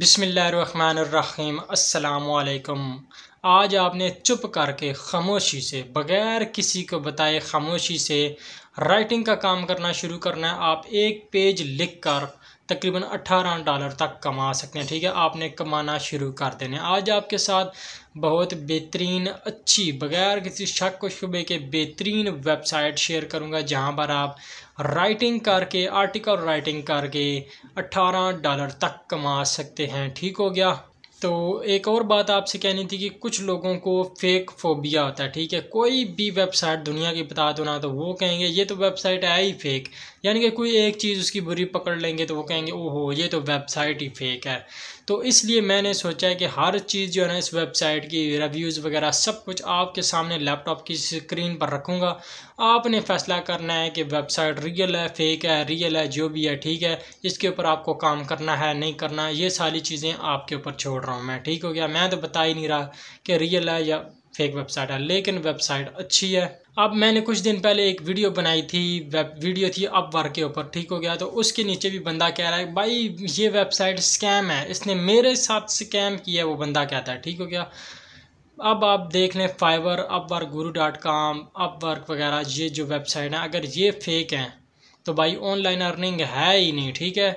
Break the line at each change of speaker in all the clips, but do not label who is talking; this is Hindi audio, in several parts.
बिसमीम् अल्लाम आज आपने चुप करके खामोशी से बग़ैर किसी को बताए खामोशी से राइटिंग का काम करना शुरू करना है आप एक पेज लिख कर तकरीबन 18 डॉलर तक कमा सकते हैं ठीक है आपने कमाना शुरू कर देने आज आपके साथ बहुत बेहतरीन अच्छी बगैर किसी शक व शुबे के बेहतरीन वेबसाइट शेयर करूँगा जहाँ पर आप राइटिंग करके आर्टिकल राइटिंग करके 18 डॉलर तक कमा सकते हैं ठीक हो गया तो एक और बात आपसे कहनी थी कि कुछ लोगों को फेक फोबिया होता है ठीक है कोई भी वेबसाइट दुनिया की बता दो ना तो वो कहेंगे ये तो वेबसाइट है ही फेक यानी कि कोई एक चीज़ उसकी बुरी पकड़ लेंगे तो वो कहेंगे ओहो ये तो वेबसाइट ही फेक है तो इसलिए मैंने सोचा है कि हर चीज़ जो है ना इस वेबसाइट की रिव्यूज़ वगैरह सब कुछ आपके सामने लैपटॉप की स्क्रीन पर रखूँगा आपने फैसला करना है कि वेबसाइट रियल है फेक है रियल है जो भी है ठीक है इसके ऊपर आपको काम करना है नहीं करना है ये सारी चीज़ें आपके ऊपर छोड़ रहा हूँ मैं ठीक हो गया मैं तो बता ही नहीं रहा कि रियल है या फेक वेबसाइट है लेकिन वेबसाइट अच्छी है अब मैंने कुछ दिन पहले एक वीडियो बनाई थी वेब वीडियो थी अपवर्क के ऊपर ठीक हो गया तो उसके नीचे भी बंदा कह रहा है भाई ये वेबसाइट स्कैम है इसने मेरे साथ स्कैम किया वो बंदा कहता है ठीक हो गया अब आप देख लें Fiverr Upwork Guru dot com Upwork वगैरह ये जो वेबसाइट हैं अगर ये फेक हैं तो भाई ऑनलाइन अर्निंग है ही नहीं ठीक है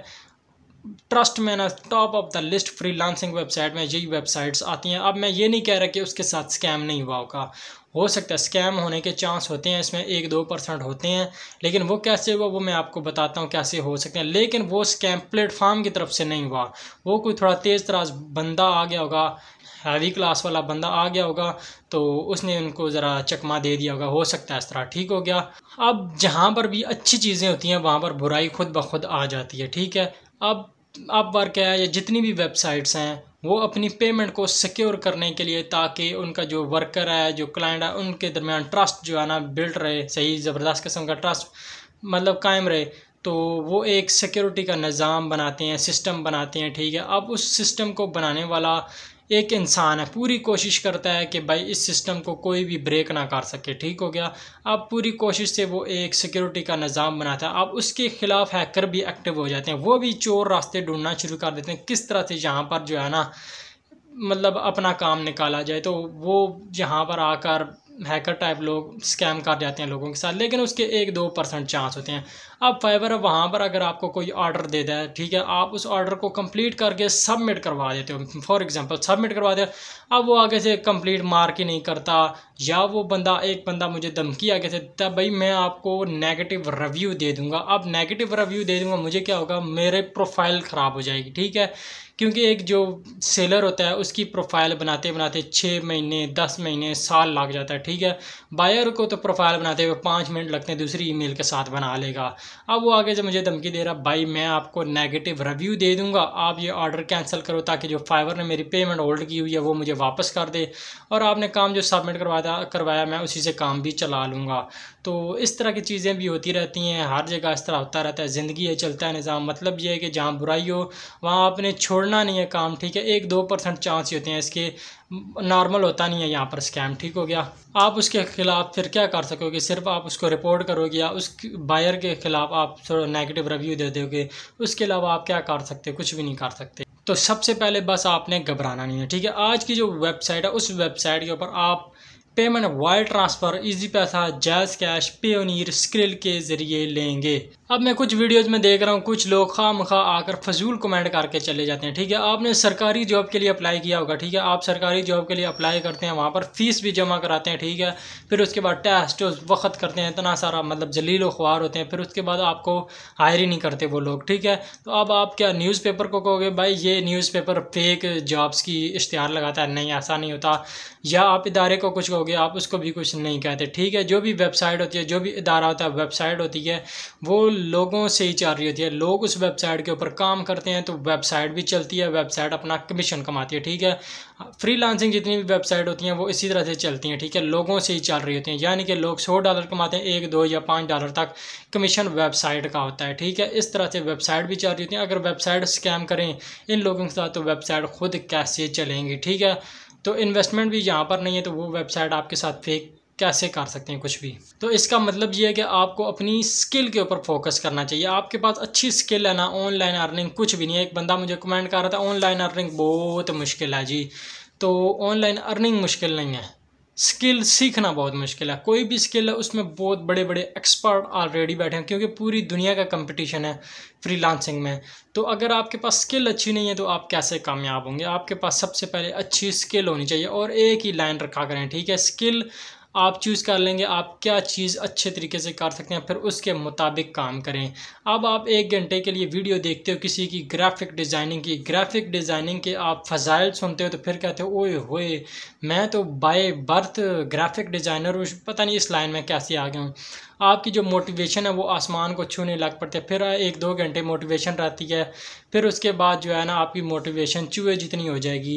ट्रस्ट में ना top of the list freelancing website में यही वेबसाइट्स आती हैं अब मैं ये नहीं कह रहा कि उसके साथ स्कैम नहीं हुआ होगा हो सकता है स्कैम होने के चांस होते हैं इसमें एक दो परसेंट होते हैं लेकिन वो कैसे हुआ वो मैं आपको बताता हूँ कैसे हो सकते हैं लेकिन वो स्कैम प्लेटफार्म की तरफ से नहीं हुआ वो कोई थोड़ा तेज़ तराज बंदा आ गया होगा हैवी क्लास वाला बंदा आ गया होगा तो उसने उनको ज़रा चकमा दे दिया होगा हो सकता है इस तरह ठीक हो गया अब जहाँ पर भी अच्छी चीज़ें होती हैं वहाँ पर बुराई खुद ब खुद आ जाती है ठीक है अब आप वर्क है या जितनी भी वेबसाइट्स हैं वो अपनी पेमेंट को सिक्योर करने के लिए ताकि उनका जो वर्कर है जो क्लाइंट है उनके दरमियान ट्रस्ट जो है ना बिल्ड रहे सही ज़बरदस्त किस्म का ट्रस्ट मतलब कायम रहे तो वो एक सिक्योरिटी का निज़ाम बनाते हैं सिस्टम बनाते हैं ठीक है अब उस सिस्टम को बनाने वाला एक इंसान है पूरी कोशिश करता है कि भाई इस सिस्टम को कोई भी ब्रेक ना कर सके ठीक हो गया अब पूरी कोशिश से वो एक सिक्योरिटी का निज़ाम बनाता है अब उसके ख़िलाफ़ हैकर भी एक्टिव हो जाते हैं वो भी चोर रास्ते ढूंढना शुरू कर देते हैं किस तरह से यहाँ पर जो है ना मतलब अपना काम निकाला जाए तो वो यहाँ पर आकर हैकर टाइप लोग स्कैम कर जाते हैं लोगों के साथ लेकिन उसके एक दो परसेंट चांस होते हैं अब फाइबर वहाँ पर अगर आपको कोई ऑर्डर दे दें ठीक है आप उस ऑर्डर को कंप्लीट करके सबमिट करवा देते हो फॉर एग्जांपल सबमिट करवा दे अब वो आगे से कंप्लीट मार्क ही नहीं करता या वो बंदा एक बंदा मुझे धमकी आगे से देता भाई मैं आपको नेगेटिव रिव्यू दे दूँगा अब नेगेटिव रिव्यू दे दूँगा मुझे क्या होगा मेरे प्रोफाइल ख़राब हो जाएगी ठीक है क्योंकि एक जो सेलर होता है उसकी प्रोफाइल बनाते बनाते छः महीने दस महीने साल लग जाता है ठीक है बायर को तो प्रोफाइल बनाते हुए पाँच मिनट लगते हैं दूसरी ईमेल के साथ बना लेगा अब वो आगे से मुझे धमकी दे रहा भाई मैं आपको नेगेटिव रिव्यू दे दूंगा आप ये ऑर्डर कैंसिल करो ताकि जो फाइवर ने मेरी पेमेंट होल्ड की हुई है वो मुझे वापस कर दे और आपने काम जो सबमिट करवाया करवाया मैं उसी से काम भी चला लूँगा तो इस तरह की चीज़ें भी होती रहती हैं हर जगह इस तरह होता रहता है ज़िंदगी है चलता है निज़ाम मतलब ये है कि जहाँ बुराई हो वहाँ आपने छोड़ना नहीं है काम ठीक है एक दो परसेंट चांस ही होते हैं इसके नॉर्मल होता नहीं है यहाँ पर स्कैम ठीक हो गया आप उसके ख़िलाफ़ फिर क्या कर सकोगे सिर्फ आप उसको रिपोर्ट करोगे या उस बायर के ख़िलाफ़ आप थोड़ा नेगेटिव रिव्यू दे दोगे उसके अलावा आप क्या कर सकते कुछ भी नहीं कर सकते तो सबसे पहले बस आपने घबराना नहीं है ठीक है आज की जो वेबसाइट है उस वेबसाइट के ऊपर आप payment wire transfer Easypaisa JazzCash पे पेओनीर स्क्रिल के ज़रिए लेंगे अब मैं कुछ वीडियोज़ में देख रहा हूँ कुछ लोग खाम खा आकर फजूल कमेंट करके चले जाते हैं ठीक है आपने सरकारी जॉब के लिए अप्लाई किया होगा ठीक है आप सरकारी जॉब के लिए अप्लाई करते हैं वहाँ पर फ़ीस भी जमा कराते हैं ठीक है फिर उसके बाद टेस्ट वक्त करते हैं इतना सारा मतलब जलील अखबार होते हैं फिर उसके बाद आपको हायर ही नहीं करते वो लोग ठीक है तो अब आप क्या पेपर को कहोगे भाई ये पेपर फेक जॉब्स की इश्तहार लगाता है नहीं ऐसा नहीं होता या आप इदारे को कुछ कहोगे आप उसको भी कुछ नहीं कहते ठीक है जो भी वेबसाइट होती है जो भी इदारा होता है वेबसाइट होती है वो लोगों से ही चल रही होती है लोग उस वेबसाइट के ऊपर काम करते हैं तो वेबसाइट भी चलती है वेबसाइट अपना कमीशन कमाती है ठीक है लांसिंग जितनी भी वेबसाइट होती हैं वो इसी तरह से चलती हैं ठीक है लोगों से ही चल रही होती हैं यानी कि लोग सौ डॉलर कमाते हैं एक दो या पाँच डॉलर तक कमीशन वेबसाइट का होता है ठीक है इस तरह से वेबसाइट भी चल रही होती है अगर वेबसाइट स्कैम करें इन लोगों के साथ तो वेबसाइट खुद कैसे चलेंगी ठीक है तो इन्वेस्टमेंट भी यहाँ पर नहीं है तो वो वेबसाइट आपके साथ फेक कैसे कर सकते हैं कुछ भी तो इसका मतलब ये है कि आपको अपनी स्किल के ऊपर फोकस करना चाहिए आपके पास अच्छी स्किल है ना ऑनलाइन अर्निंग कुछ भी नहीं है एक बंदा मुझे कमेंट कर रहा था ऑनलाइन अर्निंग बहुत मुश्किल है जी तो ऑनलाइन अर्निंग मुश्किल नहीं है स्किल सीखना बहुत मुश्किल है कोई भी स्किल है उसमें बहुत बड़े बड़े एक्सपर्ट ऑलरेडी बैठे हैं क्योंकि पूरी दुनिया का कंपटीशन है फ्रीलांसिंग में तो अगर आपके पास स्किल अच्छी नहीं है तो आप कैसे कामयाब होंगे आपके पास सबसे पहले अच्छी स्किल होनी चाहिए और एक ही लाइन रखा करें ठीक है स्किल आप चूज़ कर लेंगे आप क्या चीज़ अच्छे तरीके से कर सकते हैं फिर उसके मुताबिक काम करें अब आप एक घंटे के लिए वीडियो देखते हो किसी की ग्राफिक डिज़ाइनिंग की ग्राफिक डिज़ाइनिंग के आप फजाइल सुनते हो तो फिर कहते हो ओए होए मैं तो बाय बर्थ ग्राफिक डिज़ाइनर हूँ पता नहीं इस लाइन में कैसे आ गया हूँ आपकी जो मोटिवेशन है वो आसमान को छूने लग पड़ती है फिर एक दो घंटे मोटिवेशन रहती है फिर उसके बाद जो है ना आपकी मोटिवेशन चूहे जितनी हो जाएगी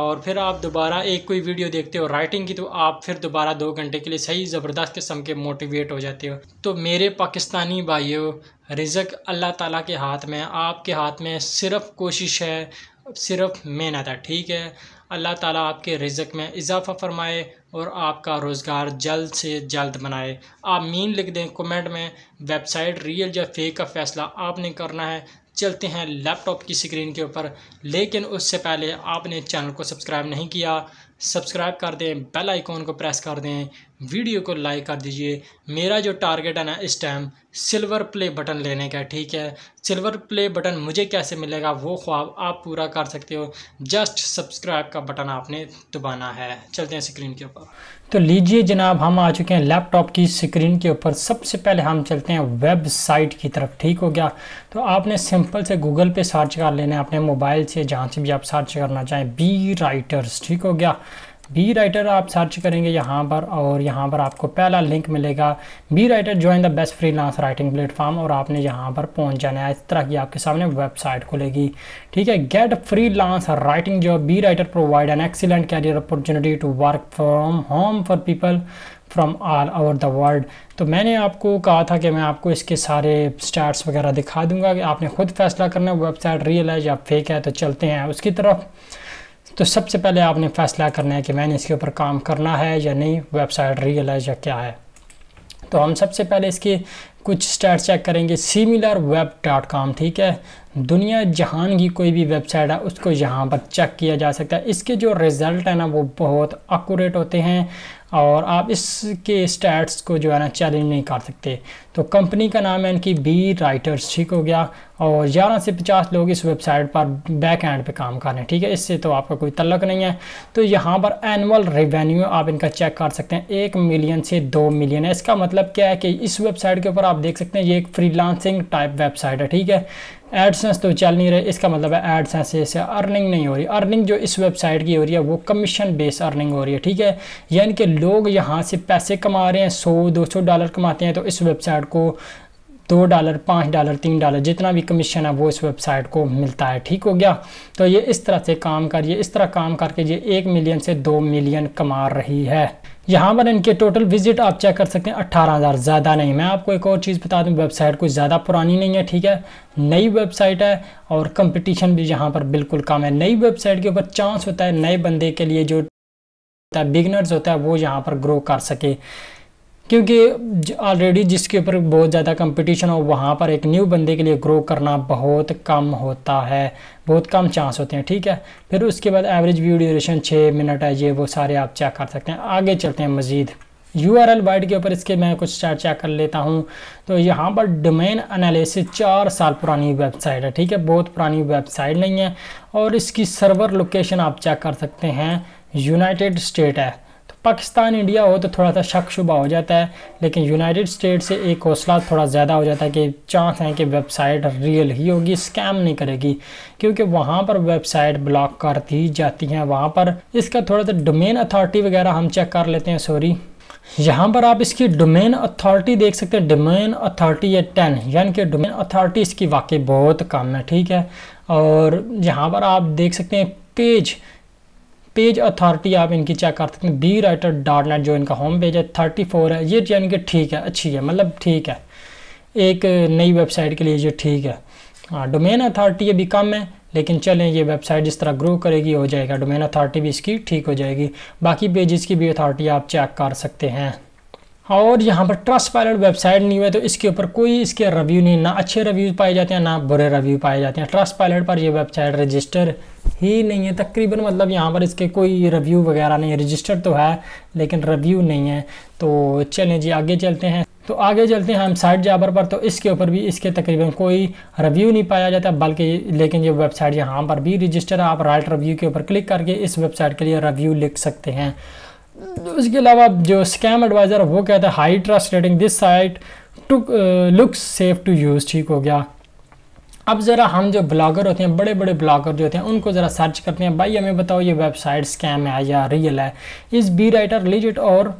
और फिर आप दोबारा एक कोई वीडियो देखते हो राइटिंग की तो आप फिर दोबारा दो घंटे के लिए सही ज़बरदस्त किस्म के मोटिवेट हो जाते हो तो मेरे पाकिस्तानी भाइयों रिजक अल्लाह ताला के हाथ में आपके हाथ में सिर्फ कोशिश है सिर्फ मेहनत है ठीक है अल्लाह ताला आपके रिजक में इजाफ़ा फरमाए और आपका रोज़गार जल्द से जल्द बनाए आप मीन लिख दें कमेंट में वेबसाइट रियल या फेक का फैसला आपने करना है चलते हैं लैपटॉप की स्क्रीन के ऊपर लेकिन उससे पहले आपने चैनल को सब्सक्राइब नहीं किया सब्सक्राइब कर दें बेल आइकॉन को प्रेस कर दें वीडियो को लाइक कर दीजिए मेरा जो टारगेट है ना इस टाइम सिल्वर प्ले बटन लेने का ठीक है सिल्वर प्ले बटन मुझे कैसे मिलेगा वो ख्वाब आप पूरा कर सकते हो जस्ट सब्सक्राइब का बटन आपने दबाना है चलते हैं स्क्रीन के ऊपर तो लीजिए जनाब हम आ चुके हैं लैपटॉप की स्क्रीन के ऊपर सबसे पहले हम चलते हैं वेबसाइट की तरफ ठीक हो गया तो आपने सिंपल से गूगल पे सर्च कर लेना है अपने मोबाइल से जहाँ से भी आप सर्च करना चाहें बी राइटर्स ठीक हो गया बी राइटर आप सर्च करेंगे यहाँ पर और यहाँ पर आपको पहला लिंक मिलेगा be writer join the best freelance writing platform और आपने यहाँ पर पहुँच जाना है इस तरह की आपके सामने वेबसाइट खुलेगी ठीक है get freelance writing job be writer provide an excellent career opportunity to work from home for people from all over the world तो मैंने आपको कहा था कि मैं आपको इसके सारे स्टार्ट वगैरह दिखा दूंगा कि आपने खुद फैसला करना है वेबसाइट रियल है या फेक है तो चलते हैं उसकी तरफ तो सबसे पहले आपने फैसला करना है कि मैंने इसके ऊपर काम करना है या नहीं वेबसाइट रियल है या क्या है तो हम सबसे पहले इसके कुछ स्टैट चेक करेंगे सिमिलर वेब डॉट कॉम ठीक है दुनिया जहान की कोई भी वेबसाइट है उसको यहाँ पर चेक किया जा सकता है इसके जो रिज़ल्ट है ना वो बहुत एक्यूरेट होते हैं और आप इसके स्टैट्स को जो है ना चैलेंज नहीं कर सकते तो कंपनी का नाम है इनकी बी राइटर्स ठीक हो गया और ग्यारह से पचास लोग इस वेबसाइट पर बैक एंड पे काम कर रहे हैं ठीक है इससे तो आपका कोई तल्लक नहीं है तो यहाँ पर एनुअल रेवेन्यू आप इनका चेक कर सकते हैं एक मिलियन से दो मिलियन है इसका मतलब क्या है कि इस वेबसाइट के ऊपर आप देख सकते हैं ये एक फ्रीलांसिंग टाइप वेबसाइट है ठीक है एडसेंस तो चल नहीं रहे इसका मतलब है एडसेंस से अर्निंग नहीं हो रही अर्निंग जो इस वेबसाइट की हो रही है वो कमीशन बेस अर्निंग हो रही है ठीक है यानी कि लोग यहाँ से पैसे कमा रहे हैं सौ दो सौ डॉलर कमाते हैं तो इस वेबसाइट को दो डॉलर पाँच डॉलर तीन डॉलर जितना भी कमीशन है वो इस वेबसाइट को मिलता है ठीक हो गया तो ये इस तरह से काम करिए इस तरह काम करके ये एक मिलियन से दो मिलियन कमा रही है यहाँ पर इनके टोटल विजिट आप चेक कर सकते हैं अट्ठारह हज़ार ज़्यादा नहीं मैं आपको एक और चीज़ बता दूँ वेबसाइट कोई ज़्यादा पुरानी नहीं है ठीक है नई वेबसाइट है और कंपटीशन भी यहाँ पर बिल्कुल कम है नई वेबसाइट के ऊपर चांस होता है नए बंदे के लिए जो बिगनर्स होता है वो यहाँ पर ग्रो कर सके क्योंकि ऑलरेडी जिसके ऊपर बहुत ज़्यादा कंपटीशन हो वहाँ पर एक न्यू बंदे के लिए ग्रो करना बहुत कम होता है बहुत कम चांस होते हैं ठीक है फिर उसके बाद एवरेज व्यू ड्यूरेशन छः मिनट है ये वो सारे आप चेक कर सकते हैं आगे चलते हैं मज़ीद यू आर एल वाइड के ऊपर इसके मैं कुछ चार्ट चेक कर लेता हूँ तो यहाँ पर डोमेन अनालिस चार साल पुरानी वेबसाइट है ठीक है बहुत पुरानी वेबसाइट नहीं है और इसकी सर्वर लोकेशन आप चेक कर सकते हैं यूनाइटेड स्टेट है पाकिस्तान इंडिया हो तो थोड़ा सा शक शुबा हो जाता है लेकिन यूनाइटेड स्टेट से एक हौसला थोड़ा ज़्यादा हो जाता है कि चांस है कि वेबसाइट रियल ही होगी स्कैम नहीं करेगी क्योंकि वहाँ पर वेबसाइट ब्लॉक कर दी जाती हैं वहाँ पर इसका थोड़ा सा डोमेन अथॉरिटी वगैरह हम चेक कर लेते हैं सॉरी यहाँ पर आप इसकी डोमेन अथॉरिटी देख सकते हैं डोमेन अथॉरिटी है टेन यानी कि डोमेन अथॉरिटी इसकी वाकई बहुत कम है ठीक है और यहाँ पर आप देख सकते हैं पेज पेज अथॉरिटी आप इनकी चेक कर सकते हैं बी राइटर डॉट नेट जो इनका होम पेज है थर्टी फोर है ये यानी कि ठीक है अच्छी है मतलब ठीक है एक नई वेबसाइट के लिए ये ठीक है हाँ डोमेन अथॉरिटी अभी कम है लेकिन चलें ये वेबसाइट जिस तरह ग्रो करेगी हो जाएगा डोमेन अथॉरिटी भी इसकी ठीक हो जाएगी बाकी पेजेस की भी अथॉरिटी आप चेक कर सकते हैं हाँ, और यहाँ पर ट्रस्ट पायलट वेबसाइट नहीं हुआ तो इसके ऊपर कोई इसके रिव्यू नहीं ना अच्छे रिव्यू पाए जाते हैं ना बुरे रिव्यू पाए जाते हैं ट्रस्ट पायलट पर ये वेबसाइट रजिस्टर ही नहीं है तकरीबन मतलब यहाँ पर इसके कोई रिव्यू वगैरह नहीं है रजिस्टर तो है लेकिन रिव्यू नहीं है तो चलें जी आगे चलते हैं तो आगे चलते हैं हम साइट जाबर पर तो इसके ऊपर भी इसके तकरीबन कोई रिव्यू नहीं पाया जाता बल्कि लेकिन ये वेबसाइट यहाँ पर भी रजिस्टर आप राइट रिव्यू के ऊपर क्लिक करके इस वेबसाइट के लिए रिव्यू लिख सकते हैं उसके अलावा जो स्कैम एडवाइज़र वो कहता है high trust rating this site to looks safe to use ठीक हो गया अब ज़रा हम जो ब्लॉगर होते हैं बड़े बड़े ब्लॉगर जो होते हैं उनको ज़रा सर्च करते हैं भाई हमें बताओ ये वेबसाइट स्कैम है या रियल है इस बी राइटर लिजिट और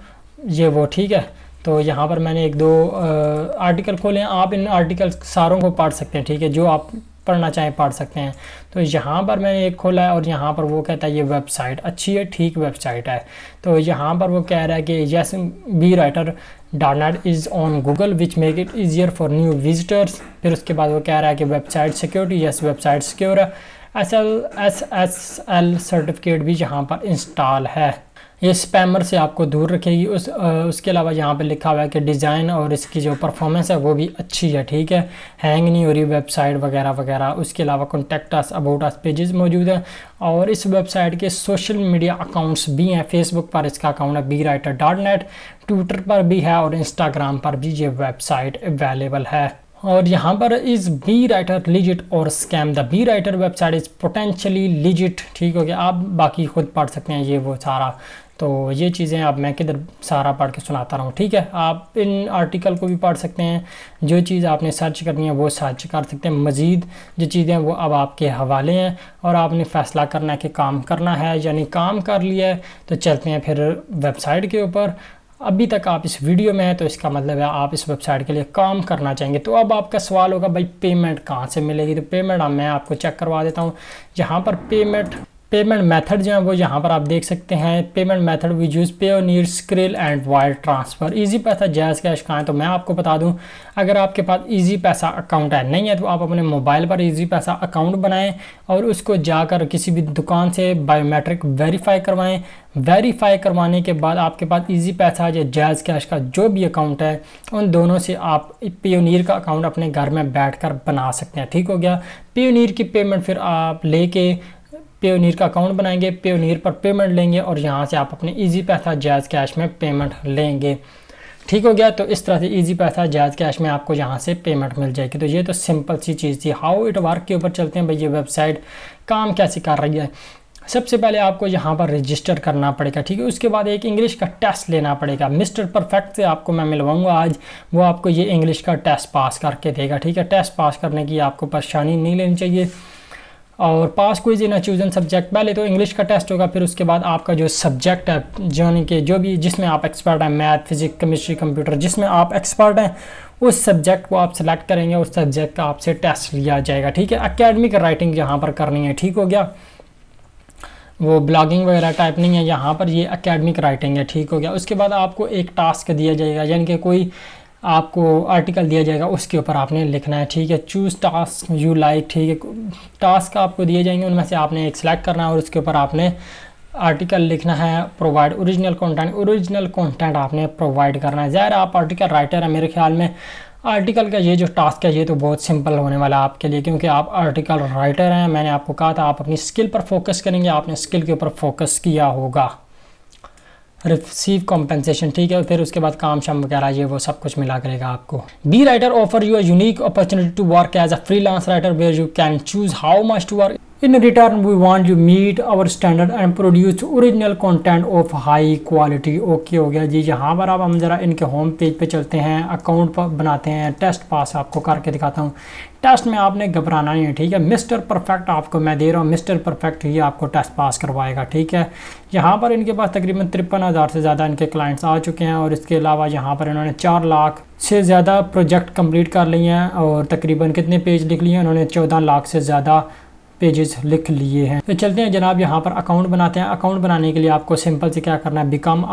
ये वो ठीक है तो यहाँ पर मैंने एक दो आ, uh, आर्टिकल खोले हैं आप इन आर्टिकल सारों को पढ़ सकते हैं ठीक है जो आप पढ़ना चाहें पढ़ सकते हैं तो यहाँ पर मैंने एक खोला है और यहाँ पर वो कहता है ये वेबसाइट अच्छी है ठीक वेबसाइट है तो यहाँ पर वो कह रहा है कि yes B writer dot is on Google which make it easier for new visitors फिर उसके बाद वो कह रहा है कि website security yes website secure है S L S S L certificate भी यहाँ पर इंस्टॉल है ये स्पैमर से आपको दूर रखेगी उस आ, उसके अलावा यहाँ पे लिखा हुआ है कि डिज़ाइन और इसकी जो परफॉर्मेंस है वो भी अच्छी है ठीक है हैंग नहीं हो रही वेबसाइट वगैरह वगैरह उसके अलावा contact us about us pages मौजूद हैं और इस वेबसाइट के सोशल मीडिया अकाउंट्स भी हैं फेसबुक पर इसका अकाउंट है B writer dot net Twitter पर भी है और इंस्टाग्राम पर भी ये वेबसाइट अवेलेबल है और यहाँ पर इज बी राइटर लिजिट और scam the B writer website is potentially legit ठीक हो गया आप बाकी खुद पढ़ सकते हैं ये वो सारा तो ये चीज़ें अब मैं किधर सारा पढ़ के सुनाता रहूँ ठीक है आप इन आर्टिकल को भी पढ़ सकते हैं जो चीज़ आपने सर्च करनी है वो सर्च कर सकते हैं मज़ीद जो चीज़ें वो अब आपके हवाले हैं और आपने फ़ैसला करना है कि काम करना है यानी काम कर लिया है तो चलते हैं फिर वेबसाइट के ऊपर अभी तक आप इस वीडियो में हैं तो इसका मतलब है आप इस वेबसाइट के लिए काम करना चाहेंगे तो अब आपका सवाल होगा भाई पेमेंट कहाँ से मिलेगी तो पेमेंट मैं आपको चेक करवा देता हूँ यहाँ पर पेमेंट पेमेंट मेथड जो है वो यहाँ पर आप देख सकते हैं payment method we use pay Payoneer Skrill and wire transfer Easypaisa JazzCash कहाँ है तो मैं आपको बता दूँ अगर आपके पास ईजी पैसा अकाउंट है नहीं है तो आप अपने मोबाइल पर ईजी पैसा अकाउंट बनाएं और उसको जाकर किसी भी दुकान से बायोमेट्रिक वेरीफाई करवाएँ वेरीफाई करवाने के बाद आपके पास ईजी पैसा या जैज़ कैश का जो भी अकाउंट है उन दोनों से आप पियोनियर का अकाउंट अपने घर में बैठ कर बना सकते हैं ठीक हो गया पियोनियर की पेमेंट फिर आप लेके पेयोनीर का अकाउंट बनाएंगे पेयोनीर पर पेमेंट लेंगे और यहाँ से आप अपने ईजी पैसा जायज़ कैश में पेमेंट लेंगे ठीक हो गया तो इस तरह से इजी पैसा जायज़ कैश में आपको यहाँ से पेमेंट मिल जाएगी तो ये तो सिंपल सी चीज़ थी हाउ इट वर्क के ऊपर चलते हैं भाई ये वेबसाइट काम कैसे कर रही है सबसे पहले आपको यहाँ पर रजिस्टर करना पड़ेगा ठीक है उसके बाद एक इंग्लिश का टेस्ट लेना पड़ेगा मिस्टर परफेक्ट से आपको मैं मिलवाऊंगा आज वो आपको ये इंग्लिश का टेस्ट पास करके देगा ठीक है टेस्ट पास करने की आपको परेशानी नहीं लेनी चाहिए और pass quiz in chosen subject पहले तो इंग्लिश का टेस्ट होगा फिर उसके बाद आपका जो सब्जेक्ट है यानी कि जो भी जिसमें आप एक्सपर्ट हैं मैथ फिजिक्स केमिस्ट्री कंप्यूटर जिसमें आप एक्सपर्ट हैं उस सब्जेक्ट को आप सेलेक्ट करेंगे उस सब्जेक्ट का आपसे टेस्ट लिया जाएगा ठीक है अकेडमिक राइटिंग यहाँ पर करनी है ठीक हो गया वो ब्लॉगिंग वगैरह टाइप नहीं है यहाँ पर ये अकेडमिक राइटिंग है ठीक हो गया उसके बाद आपको एक टास्क दिया जाएगा यानी कि कोई आपको आर्टिकल दिया जाएगा उसके ऊपर आपने लिखना है ठीक है चूज़ टास्क यू लाइक ठीक है टास्क आपको दिए जाएंगे उनमें से आपने एक सिलेक्ट करना है और उसके ऊपर आपने आर्टिकल लिखना है provide original content original content आपने प्रोवाइड करना है ज़ाहिर आप आर्टिकल राइटर हैं मेरे ख्याल में आर्टिकल का ये जो टास्क है ये तो बहुत सिंपल होने वाला है आपके लिए क्योंकि आप आर्टिकल राइटर हैं मैंने आपको कहा था आप अपनी स्किल पर फोकस करेंगे आपने स्किल के ऊपर फोकस किया होगा रिसीव कॉम्पेंसेशन ठीक है फिर उसके बाद काम शाम वगैरह ये वो सब कुछ मिला करेगा आपको B writer offer you a unique opportunity to work as a lance writer where you can choose how much to work In return, we want you meet our standard and produce original content of high quality. Okay हो गया जी जहाँ पर आप हम ज़रा इनके होम पेज पर चलते हैं अकाउंट पर बनाते हैं टेस्ट पास आपको करके दिखाता हूँ टेस्ट में आपने घबराना नहीं है ठीक है मिस्टर परफेक्ट आपको मैं दे रहा हूँ मिस्टर परफेक्ट ही आपको टेस्ट पास करवाएगा ठीक है यहाँ पर इनके पास तकरीबन तिरपन हज़ार से ज़्यादा इनके क्लाइंट्स आ चुके हैं और इसके अलावा यहाँ पर इन्होंने चार लाख से ज़्यादा प्रोजेक्ट कंप्लीट कर लिए हैं और तकरीबन कितने पेज लिख लिए हैं उन्होंने चौदह लाख से ज़्यादा पेजेस लिख लिए हैं तो चलते हैं जनाब यहाँ पर अकाउंट बनाते हैं अकाउंट बनाने के लिए आपको सिंपल से क्या करना है बिकम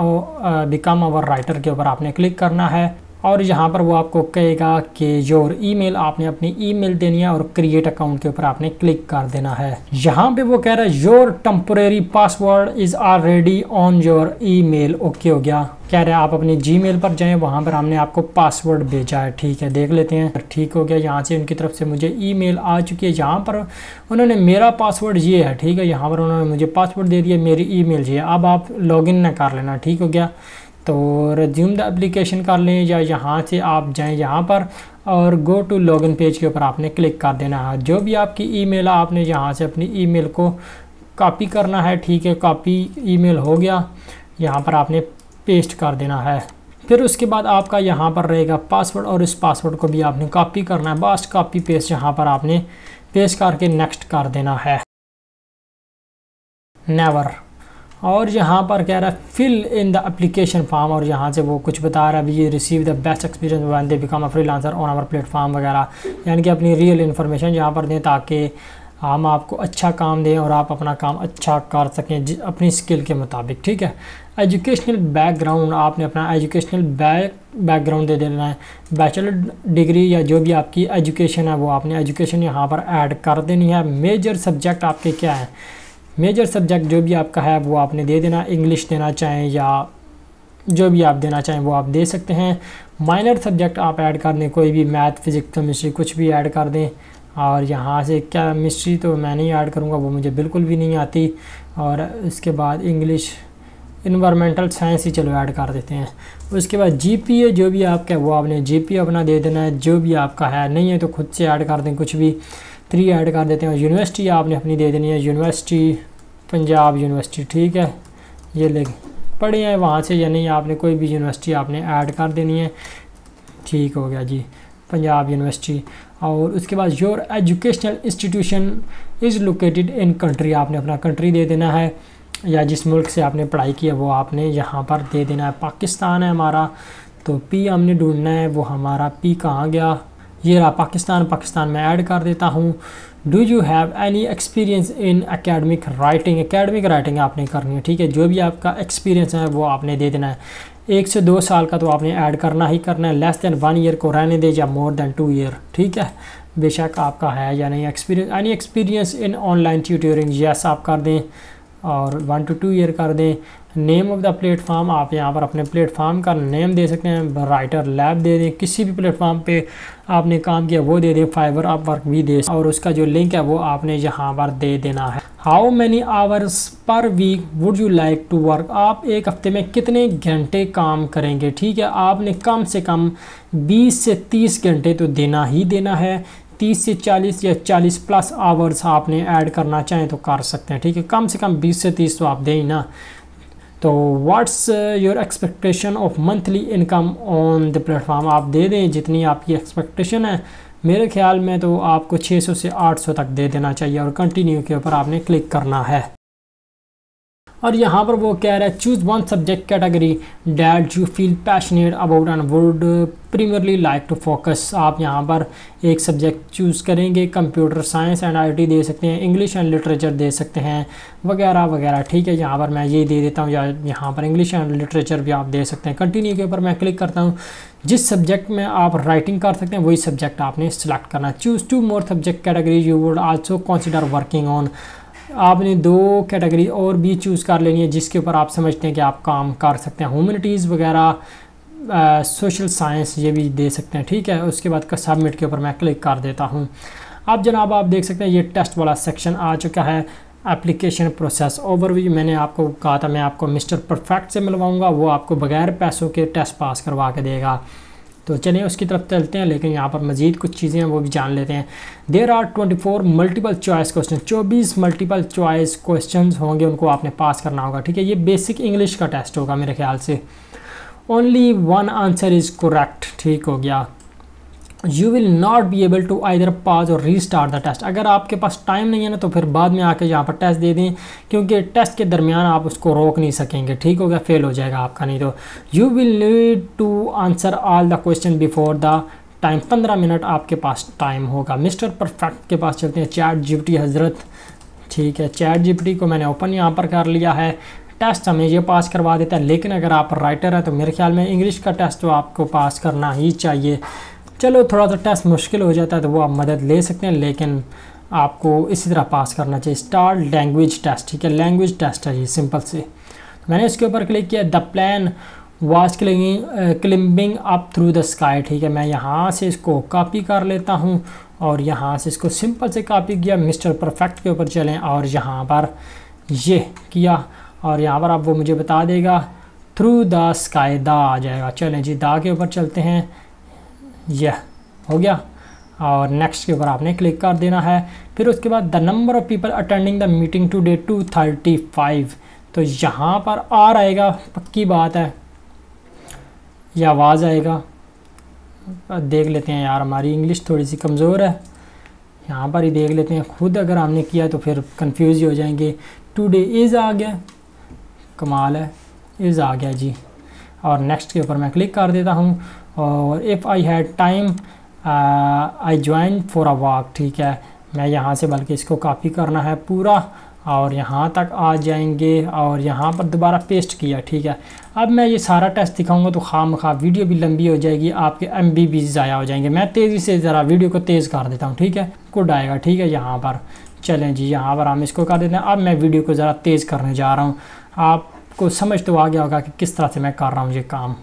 बिकम अवर राइटर के ऊपर आपने क्लिक करना है और यहाँ पर वो आपको कहेगा कि योर ईमेल आपने अपनी ईमेल देनी है और क्रिएट अकाउंट के ऊपर आपने क्लिक कर देना है यहाँ पे वो कह रहा है your temporary password is already on your email okay हो गया कह रहे हैं आप अपने जीमेल पर जाएं वहाँ पर हमने आपको पासवर्ड भेजा है ठीक है देख लेते हैं ठीक हो गया यहाँ से उनकी तरफ से मुझे ईमेल आ चुकी है यहाँ पर उन्होंने मेरा पासवर्ड ये है ठीक है यहाँ पर उन्होंने मुझे पासवर्ड दे दिया मेरी ईमेल ये अब आप लॉगिन ना कर लेना ठीक हो गया तो रिज्यूम द एप्लीकेशन कर लें या यहाँ से आप जाएं यहाँ पर और गो टू लॉगिन पेज के ऊपर आपने क्लिक कर देना है जो भी आपकी ईमेल है आपने यहाँ से अपनी ईमेल को कॉपी करना है ठीक है कॉपी ईमेल हो गया यहाँ पर आपने पेस्ट कर देना है फिर उसके बाद आपका यहाँ पर रहेगा पासवर्ड और इस पासवर्ड को भी आपने कॉपी करना है बस कॉपी पेस्ट यहाँ पर आपने पेस्ट करके नेक्स्ट कर देना है नेवर और यहाँ पर कह रहा है fill in the application form और यहाँ से वो कुछ बता रहा है ये receive the best experience when they become a freelancer on our platform वगैरह यानी कि अपनी रियल इन्फॉर्मेशन यहाँ पर दें ताकि हम आपको अच्छा काम दें और आप अपना काम अच्छा कर सकें अपनी स्किल के मुताबिक ठीक है एजुकेशनल बैकग्राउंड आपने अपना एजुकेशनल बैक बैकग्राउंड दे देना है बैचलर डिग्री या जो भी आपकी एजुकेशन है वो आपने एजुकेशन यहाँ पर ऐड कर देनी है मेजर सब्जेक्ट आपके क्या है मेजर सब्जेक्ट जो भी आपका है वो आपने दे देना इंग्लिश देना चाहें या जो भी आप देना चाहें वो आप दे सकते हैं माइनर सब्जेक्ट आप ऐड कर दें कोई भी मैथ फिजिक्स केमिस्ट्री कुछ भी ऐड कर दें और यहाँ से केमिस्ट्री तो मैं नहीं ऐड करूँगा वो मुझे बिल्कुल भी नहीं आती और इसके बाद इंग्लिश इन्वामेंटल साइंस ही चलो ऐड कर देते हैं उसके बाद जीपीए जो भी आपका है वो आपने जीपीए अपना दे देना है जो भी आपका है नहीं है तो खुद से ऐड कर दें कुछ भी थ्री ऐड कर देते हैं यूनिवर्सिटी आपने अपनी दे देनी है यूनिवर्सिटी पंजाब यूनिवर्सिटी ठीक है ये ले पढ़े हैं वहाँ से या नहीं आपने कोई भी यूनिवर्सिटी आपने ऐड कर देनी है ठीक हो गया जी पंजाब यूनिवर्सिटी और उसके बाद your educational institution is located in country आपने अपना कंट्री दे देना है या जिस मुल्क से आपने पढ़ाई की है वो आपने यहाँ पर दे देना है पाकिस्तान है हमारा तो पी हमने ढूंढना है वो हमारा पी कहाँ गया ये रहा पाकिस्तान पाकिस्तान में ऐड कर देता हूँ do you have any experience in academic writing academic writing आपने करनी है ठीक है जो भी आपका एक्सपीरियंस है वो आपने दे देना है एक से दो साल का तो आपने ऐड करना ही करना है लेस देन वन ईयर को रहने दे या मोर देन टू ईयर ठीक है बेशक आपका है या नहीं experience any experience in online tutoring yes आप कर दें और वन टू टू ईयर कर दें नेम ऑफ द प्लेटफार्म आप यहाँ पर अपने प्लेटफार्म का नेम दे सकते हैं राइटर लैब दे दें किसी भी प्लेटफार्म पे आपने काम किया वो दे दें फाइबर आप वर्क भी दे और उसका जो लिंक है वो आपने यहाँ पर दे देना है how many hours per week would you like to work आप एक हफ्ते में कितने घंटे काम करेंगे ठीक है आपने कम से कम 20 से 30 घंटे तो देना ही देना है 30 से 40 या 40 प्लस आवर्स आपने ऐड करना चाहें तो कर सकते हैं ठीक है कम से कम 20 से 30 तो आप दें ना तो what's your expectation of monthly income on the platform आप दे दें जितनी आपकी एक्सपेक्टेशन है मेरे ख्याल में तो आपको 600 से 800 तक दे देना चाहिए और कंटिन्यू के ऊपर आपने क्लिक करना है और यहाँ पर वो कह रहा है choose one subject category that you feel passionate about and would primarily like to focus आप यहाँ पर एक सब्जेक्ट चूज़ करेंगे कंप्यूटर साइंस एंड आईटी दे सकते हैं इंग्लिश एंड लिटरेचर दे सकते हैं वगैरह वगैरह ठीक है यहाँ पर मैं ये दे देता हूँ या यहाँ पर इंग्लिश एंड लिटरेचर भी आप दे सकते हैं कंटिन्यू के ऊपर मैं क्लिक करता हूँ जिस सब्जेक्ट में आप राइटिंग कर सकते हैं वही सब्जेक्ट आपने सेलेक्ट करना choose two more subject category you would also consider working on आपने दो कैटेगरी और भी चूज़ कर लेनी है जिसके ऊपर आप समझते हैं कि आप काम कर सकते हैं ह्यूमनिटीज़ वगैरह सोशल साइंस ये भी दे सकते हैं ठीक है उसके बाद का सबमिट के ऊपर मैं क्लिक कर देता हूँ अब जनाब आप देख सकते हैं ये टेस्ट वाला सेक्शन आ चुका है एप्लीकेशन प्रोसेस ओवरव्यू मैंने आपको कहा था मैं आपको मिस्टर परफेक्ट से मिलवाऊंगा वो आपको बगैर पैसों के टेस्ट पास करवा के देगा तो चलिए उसकी तरफ चलते हैं लेकिन यहाँ पर मजीद कुछ चीज़ें हैं वो भी जान लेते हैं there are twenty four multiple choice question चौबीस मल्टीपल चॉइस क्वेश्चन होंगे उनको आपने पास करना होगा ठीक है ये बेसिक इंग्लिश का टेस्ट होगा मेरे ख्याल से only one answer is correct ठीक हो गया you will not be able to air pause और री स्टार्ट द टेस्ट अगर आपके पास टाइम नहीं है ना तो फिर बाद में आके यहाँ पर टेस्ट दे दें क्योंकि टेस्ट के दरमियान आप उसको रोक नहीं सकेंगे ठीक हो गया फेल हो जाएगा आपका नहीं तो you will need to answer all the question before the time पंद्रह मिनट आपके पास टाइम होगा मिस्टर परफेक्ट के पास चलते हैं चैट जिप्टी हज़रत ठीक है चैट जिप्टी को मैंने ओपन यहाँ पर कर लिया है टेस्ट हमें ये पास करवा देता है लेकिन अगर आप राइटर हैं तो मेरे ख्याल में इंग्लिश का टेस्ट तो आपको पास करना ही चाहिए चलो थोड़ा सा टेस्ट मुश्किल हो जाता है तो वो आप मदद ले सकते हैं लेकिन आपको इसी तरह पास करना चाहिए स्टार लैंग्वेज टेस्ट ठीक है लैंग्वेज टेस्ट है ये सिंपल से तो मैंने इसके ऊपर क्लिक किया the plane was climbing up through the sky ठीक है मैं यहाँ से इसको कॉपी कर लेता हूँ और यहाँ से इसको सिंपल से कॉपी किया मिस्टर परफेक्ट के ऊपर चलें और यहाँ पर ये किया और यहाँ पर आप वो मुझे बता देगा थ्रू द स्काई दा आ जाएगा चलें जी दा के ऊपर चलते हैं यह हो गया और नेक्स्ट के ऊपर आपने क्लिक कर देना है फिर उसके बाद the number of people attending the meeting today to thirty five तो यहाँ पर आ आएगा पक्की बात है यह आवाज़ आएगा देख लेते हैं यार हमारी इंग्लिश थोड़ी सी कमज़ोर है यहाँ पर ही देख लेते हैं खुद अगर हमने किया तो फिर कन्फ्यूज़ ही हो जाएंगे टू डे इज़ आ गया कमाल है इज़ आ गया जी और नेक्स्ट के ऊपर मैं क्लिक कर देता हूँ और if I had time I join for a walk ठीक है मैं यहाँ से बल्कि इसको कॉपी करना है पूरा और यहाँ तक आ जाएंगे और यहाँ पर दोबारा पेस्ट किया ठीक है अब मैं ये सारा टेस्ट दिखाऊंगा तो खाम खा वीडियो भी लंबी हो जाएगी आपके एम बी भी ज़ाया हो जाएंगे मैं तेज़ी से ज़रा वीडियो को तेज़ कर देता हूँ ठीक है कुड आएगा ठीक है यहाँ पर चलें जी यहाँ पर हम इसको कर देते हैं अब मैं वीडियो को ज़रा तेज़ करने जा रहा हूँ आपको समझ तो आ गया होगा कि किस तरह से मैं कर रहा हूँ ये काम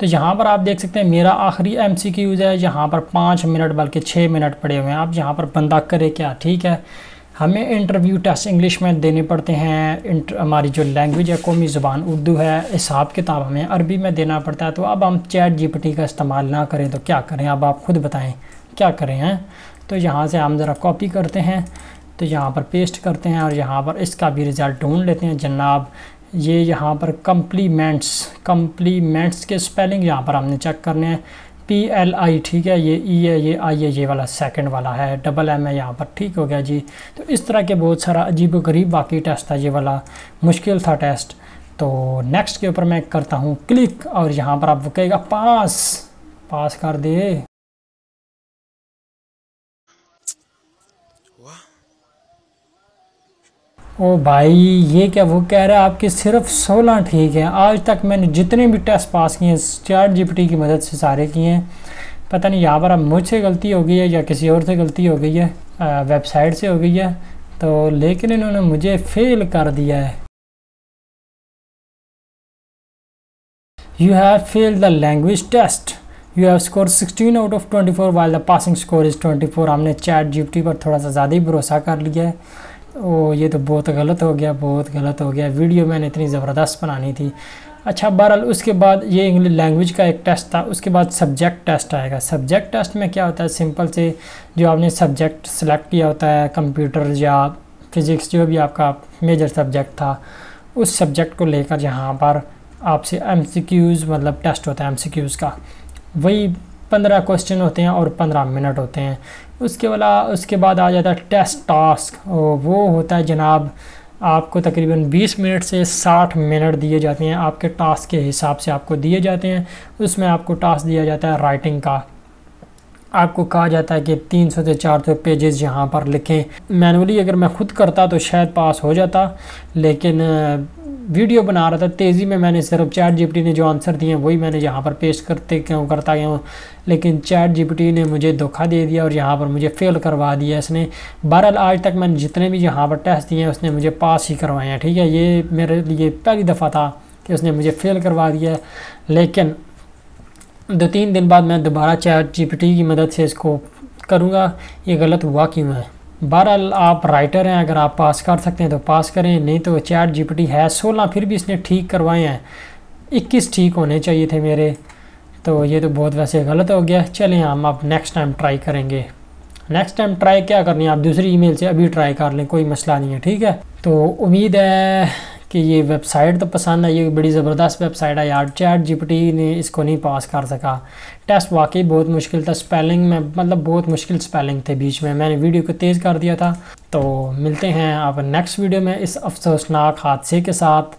तो यहाँ पर आप देख सकते हैं मेरा आखिरी एम सी यूज़ है यहाँ पर पाँच मिनट बल्कि छः मिनट पड़े हुए हैं आप यहाँ पर बंदा करे क्या ठीक है हमें इंटरव्यू टेस्ट इंग्लिश में देने पड़ते हैं हमारी जो लैंग्वेज है कौमी ज़ुबान उर्दू है हिसाब किताब हमें अरबी में देना पड़ता है तो अब हम चैट जीपीटी का इस्तेमाल ना करें तो क्या करें अब आप ख़ुद बताएं क्या करें हैं तो यहाँ से हम ज़रा कॉपी करते हैं तो यहाँ पर पेस्ट करते हैं और यहाँ पर इसका भी रिज़ल्ट ढूंढ लेते हैं जनाब ये यहाँ पर कम्प्लीमेंट्स कम्प्लीमेंट्स के स्पेलिंग यहाँ पर हमने चेक करने हैं पी एल आई ठीक है ये ई e है ये आई है ये वाला सेकंड वाला है डबल एम है यहाँ पर ठीक हो गया जी तो इस तरह के बहुत सारा अजीब गरीब वाकई टेस्ट था ये वाला मुश्किल था टेस्ट तो नेक्स्ट के ऊपर मैं करता हूँ क्लिक और यहाँ पर आप कहेगा पास पास कर दे ओ भाई ये क्या वो कह रहा है आपके सिर्फ सोलह ठीक हैं आज तक मैंने जितने भी टेस्ट पास किए हैं चैट जी की मदद से सारे किए हैं पता नहीं यहाँ पर अब मुझसे गलती हो गई है या किसी और से गलती हो गई है वेबसाइट से हो गई है तो लेकिन इन्होंने मुझे फेल कर दिया है you have fail the language test you have score 16 out of 24 while the passing score is 24 हमने चैट जी पर थोड़ा सा ज़्यादा ही भरोसा कर लिया है ओ ये तो बहुत गलत हो गया बहुत गलत हो गया वीडियो मैंने इतनी ज़बरदस्त बनानी थी अच्छा बहरहाल उसके बाद ये इंग्लिश लैंग्वेज का एक टेस्ट था उसके बाद सब्जेक्ट टेस्ट आएगा सब्जेक्ट टेस्ट में क्या होता है सिंपल से जो आपने सब्जेक्ट सेलेक्ट किया होता है कंप्यूटर या फिज़िक्स जो भी आपका मेजर सब्जेक्ट था उस सब्जेक्ट को लेकर यहाँ पर आपसे एम मतलब टेस्ट होता है एम का वही पंद्रह क्वेश्चन होते हैं और पंद्रह मिनट होते हैं उसके वाला उसके बाद आ जाता है टेस्ट टास्क वो होता है जनाब आपको तकरीबन 20 मिनट से 60 मिनट दिए जाते हैं आपके टास्क के हिसाब से आपको दिए जाते हैं उसमें आपको टास्क दिया जाता है राइटिंग का आपको कहा जाता है कि 300 से 400 पेजेस यहाँ पर लिखें मैनुअली अगर मैं ख़ुद करता तो शायद पास हो जाता लेकिन वीडियो बना रहा था तेज़ी में मैंने सिर्फ चैट जीपीटी ने जो आंसर दिए वही मैंने यहाँ पर पेश करते क्यों करता गया हूँ लेकिन चैट जीपीटी ने मुझे धोखा दे दिया और यहाँ पर मुझे फ़ेल करवा दिया इसने बहरहाल आज तक मैंने जितने भी यहाँ पर टेस्ट दिए हैं उसने मुझे पास ही करवाए हैं ठीक है ये मेरे लिए पहली दफ़ा था कि उसने मुझे फ़ेल करवा दिया लेकिन दो तीन दिन बाद मैं दोबारा चैट जी की मदद से इसको करूँगा ये गलत हुआ क्यों है बहरहाल आप राइटर हैं अगर आप पास कर सकते हैं तो पास करें नहीं तो चैट जी है सोलह फिर भी इसने ठीक करवाए हैं इक्कीस ठीक होने चाहिए थे मेरे तो ये तो बहुत वैसे गलत हो गया चलें हम आप नेक्स्ट टाइम ट्राई करेंगे नेक्स्ट टाइम ट्राई क्या करनी है आप दूसरी ईमेल से अभी ट्राई कर लें कोई मसला नहीं है ठीक है तो उम्मीद है कि ये वेबसाइट तो पसंद आई बड़ी ज़बरदस्त वेबसाइट है यार चैट जीपीटी ने इसको नहीं पास कर सका टेस्ट वाकई बहुत मुश्किल था स्पेलिंग में मतलब बहुत मुश्किल स्पेलिंग थे बीच में मैंने वीडियो को तेज़ कर दिया था तो मिलते हैं आप नेक्स्ट वीडियो में इस अफसोसनाक हादसे के साथ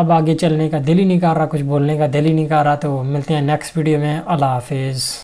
अब आगे चलने का दिल ही नहीं कर रहा कुछ बोलने का दिल ही नहीं कर रहा तो मिलते हैं नेक्स्ट वीडियो में अल्लाह हाफिज़